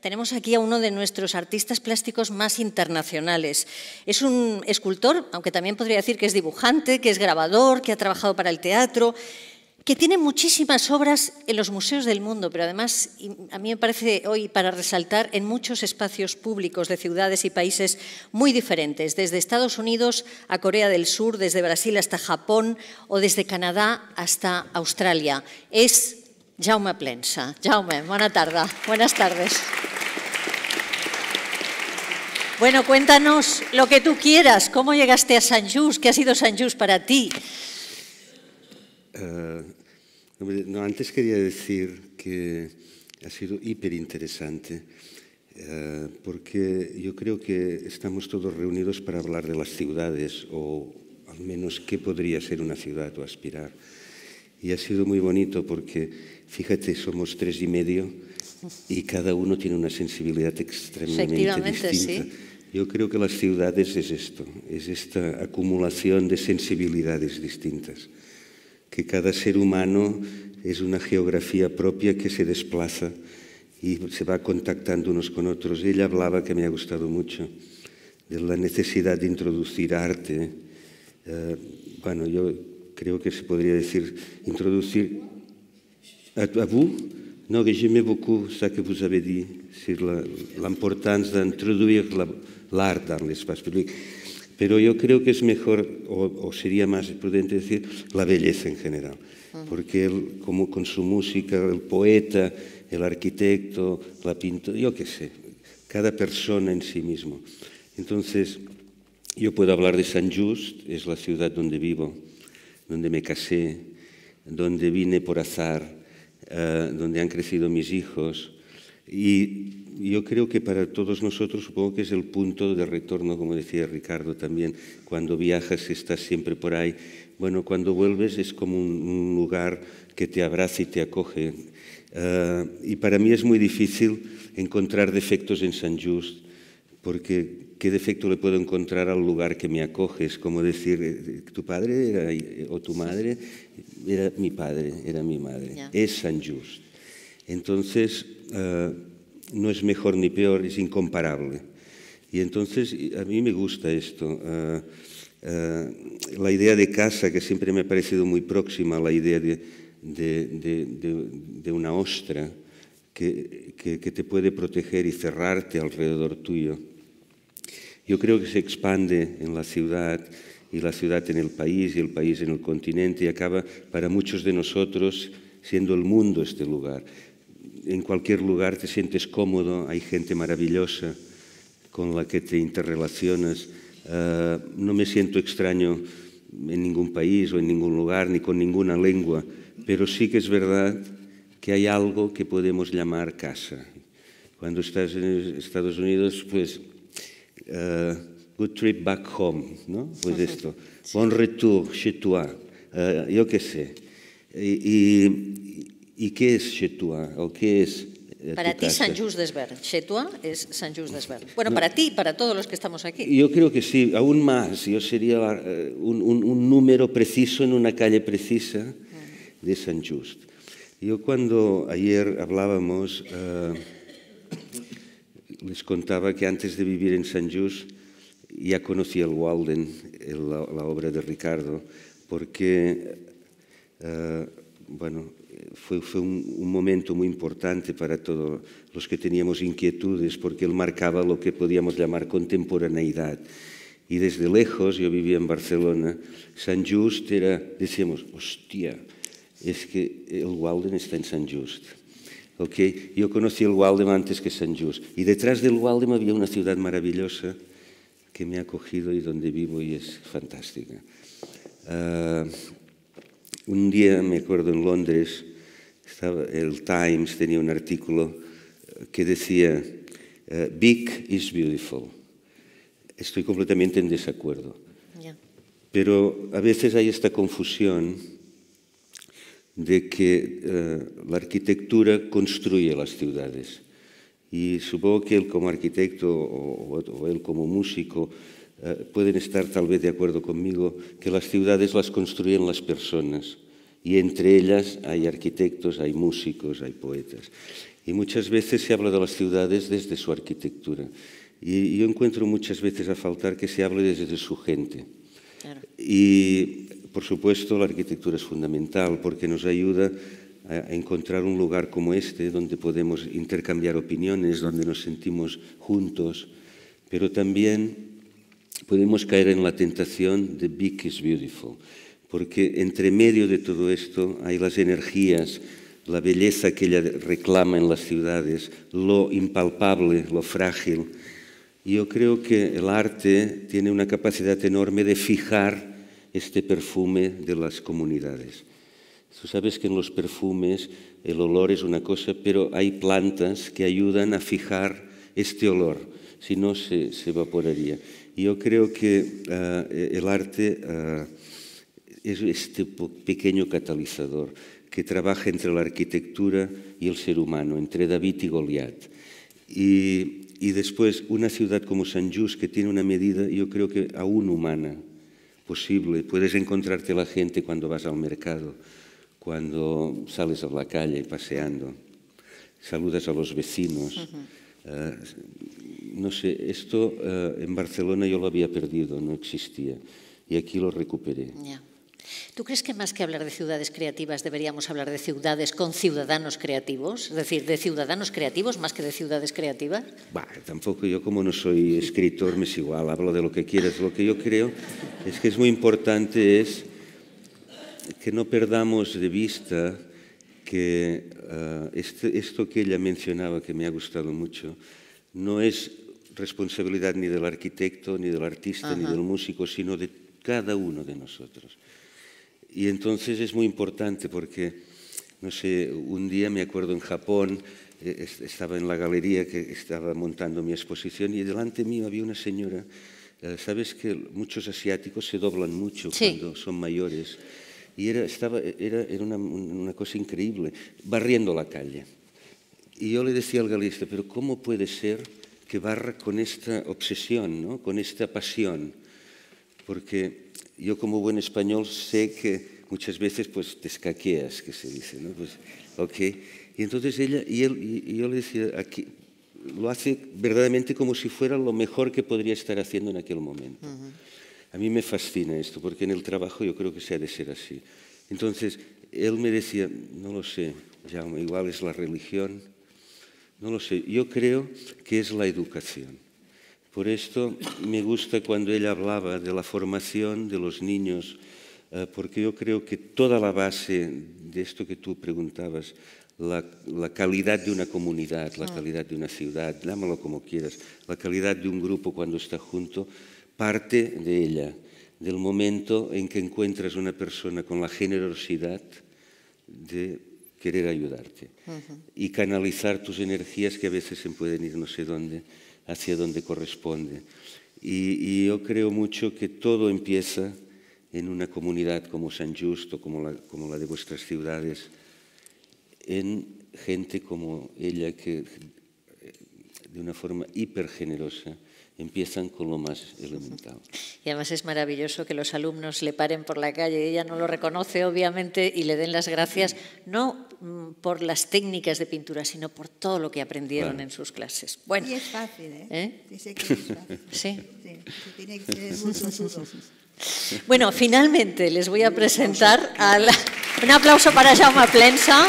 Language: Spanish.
Tenemos aquí a uno de nuestros artistas plásticos más internacionales. Es un escultor, aunque también podría decir que es dibujante, que es grabador, que ha trabajado para el teatro, que tiene muchísimas obras en los museos del mundo, pero además, a mí me parece hoy para resaltar, en muchos espacios públicos de ciudades y países muy diferentes, desde Estados Unidos a Corea del Sur, desde Brasil hasta Japón o desde Canadá hasta Australia. Es Jaume Plensa. Jaume, buena tarde. Buenas tardes. Bueno, cuéntanos lo que tú quieras. ¿Cómo llegaste a San Just? ¿Qué ha sido San Just para ti? Eh, antes quería decir que ha sido hiperinteresante interesante, eh, porque yo creo que estamos todos reunidos para hablar de las ciudades o al menos qué podría ser una ciudad o aspirar. Y ha sido muy bonito porque, fíjate, somos tres y medio y cada uno tiene una sensibilidad extremadamente distinta. Sí. Yo creo que las ciudades es esto, es esta acumulación de sensibilidades distintas, que cada ser humano es una geografía propia que se desplaza y se va contactando unos con otros. Ella hablaba, que me ha gustado mucho, de la necesidad de introducir arte. Eh, bueno, yo creo que se podría decir, introducir. a vous Non, beaucoup ça que vous avez dit sur l'importance arte l'art dans l'espace public. Pero yo creo que es mejor, o, sería más prudente decir, la belleza en general. Mm. Porque él, como con su música, el poeta, el arquitecto, la pintora, yo qué sé, cada persona en sí mismo. Entonces, yo puedo hablar de San Just, es la ciudad donde vivo, donde me casé, donde vine por azar, eh, donde han crecido mis hijos. Y yo creo que para todos nosotros supongo que es el punto de retorno, como decía Ricardo también, cuando viajas estás siempre por ahí. Bueno, cuando vuelves es como un, lugar que te abraza y te acoge. Eh, y para mí es muy difícil encontrar defectos en San Just porque qué defecto le puedo encontrar al lugar que me acoge. Es como decir, eh, eh, tu padre eh, o tu madre era mi padre, era mi madre. Es San Just. Entonces, ah, no es mejor ni peor, es incomparable. Y entonces, a mí me gusta esto. Ah, ah, la idea de casa, que siempre me ha parecido muy próxima a la idea de, una ostra, que, que te puede proteger y cerrarte alrededor tuyo yo creo que se expande en la ciudad y la ciudad en el país y el país en el continente y acaba para muchos de nosotros siendo el mundo este lugar. En cualquier lugar te sientes cómodo, hay gente maravillosa con la que te interrelacionas. Ah, no me siento extraño en ningún país o en ningún lugar ni con ninguna lengua, pero sí que es verdad que hay algo que podemos llamar casa. Cuando estás en Estados Unidos, pues eh, good trip back home, ¿no? Pues esto, bon retour chez eh, yo qué sé. Y, qué es chez ¿O qué es? Eh, para ti, San Just Desvern. Chetua es San Just Vert. Bueno, para ti, para todos los que estamos aquí. Yo creo que sí, aún más. Yo sería un, número preciso en una calle precisa de San Just. Yo cuando ayer hablábamos, les contaba que antes de vivir en San Just ya conocía el Walden, la, obra de Ricardo, porque eh, fue, un, momento muy importante para todos los que teníamos inquietudes, porque él marcaba lo que podíamos llamar contemporaneidad. Y desde lejos, yo vivía en Barcelona, San Just era, decíamos, hostia, es que el Walden está en San Just. Yo conocí el Waldem antes que San Just. Y detrás del Waldem había una ciudad maravillosa que me ha acogido y donde vivo y es fantástica. Eh, un día, me acuerdo, en Londres, el Times tenía un artículo que decía, eh, Big is beautiful. Estoy completamente en desacuerdo. Pero a veces hay esta confusión de que eh, la arquitectura construye las ciudades. Y supongo que él como arquitecto o, él como músico eh, pueden estar tal vez de acuerdo conmigo que las ciudades las construyen las personas. Y entre ellas hay arquitectos, hay músicos, hay poetas. Y muchas veces se habla de las ciudades desde su arquitectura. Y yo encuentro muchas veces a faltar que se hable desde su gente. Y por supuesto, la arquitectura es fundamental porque nos ayuda a encontrar un lugar como este donde podemos intercambiar opiniones, donde nos sentimos juntos, pero también podemos caer en la tentación de Big is Beautiful, porque entre medio de todo esto hay las energías, la belleza que ella reclama en las ciudades, lo impalpable, lo frágil. y Yo creo que el arte tiene una capacidad enorme de fijar este perfume de las comunidades. Tú sabes que en los perfumes el olor es una cosa, pero hay plantas que ayudan a fijar este olor, si no se, se evaporaría. Yo creo que ah, e, el arte ah, es este pequeño catalizador que trabaja entre la arquitectura y el ser humano, entre David y Goliat. Y, después una ciudad como San Just, que tiene una medida, yo creo que aún humana, posible. Puedes encontrarte la gente cuando vas al mercado, cuando sales a la calle paseando, saludas a los vecinos. Eh, no sé, esto eh, en Barcelona yo lo había perdido, no existía. Y aquí lo recuperé. ¿Tú crees que más que hablar de ciudades creativas deberíamos hablar de ciudades con ciudadanos creativos? Es decir, de ciudadanos creativos más que de ciudades creativas. Bueno, tampoco yo como no soy escritor me es igual, hablo de lo que quieras. Lo que yo creo es que es muy importante es que no perdamos de vista que eh, este, esto que ella mencionaba, que me ha gustado mucho, no es responsabilidad ni del arquitecto, ni del artista, ni del músico, sino de cada uno de nosotros. Y entonces es muy importante porque, no sé, un día me acuerdo en Japón, eh, estaba en la galería que estaba montando mi exposición y delante mío había una señora, eh, sabes que muchos asiáticos se doblan mucho cuando son mayores, y era, estaba, era, era una, una cosa increíble, barriendo la calle. Y yo le decía al galerista, pero ¿cómo puede ser que barra con esta obsesión, ¿no? con esta pasión? Porque yo como buen español sé que muchas veces pues te escaqueas, que se dice, ¿no? Pues, Y entonces ella, y, yo le decía, lo hace verdaderamente como si fuera lo mejor que podría estar haciendo en aquel momento. A mí me fascina esto, porque en el trabajo yo creo que se ha de ser así. Entonces, él me decía, no lo sé, igual es la religión, no lo sé, yo creo que es la educación. Por esto me gusta cuando ella hablaba de la formación de los niños, eh, porque yo creo que toda la base de esto que tú preguntabas, la, calidad de una comunidad, la mm. calidad de una ciudad, llámalo como quieras, la calidad de un grupo cuando está junto, parte de ella, del momento en que encuentras una persona con la generosidad de querer ayudarte y canalizar tus energías que a veces se pueden ir no sé dónde hacia donde corresponde. Y, yo creo mucho que todo empieza en una comunidad como San Justo, como la, de vuestras ciudades, en gente como ella que eh, de una forma hipergenerosa generosa empiezan con lo más elemental. Y además es maravilloso que los alumnos le paren por la calle, ella no lo reconoce obviamente y le den las gracias, no mm, por las técnicas de pintura, sino por todo lo que aprendieron en sus clases. Bueno, y es fácil, ¿eh? Sí. bueno, finalmente les voy a presentar un aplauso para Jaume Plensa.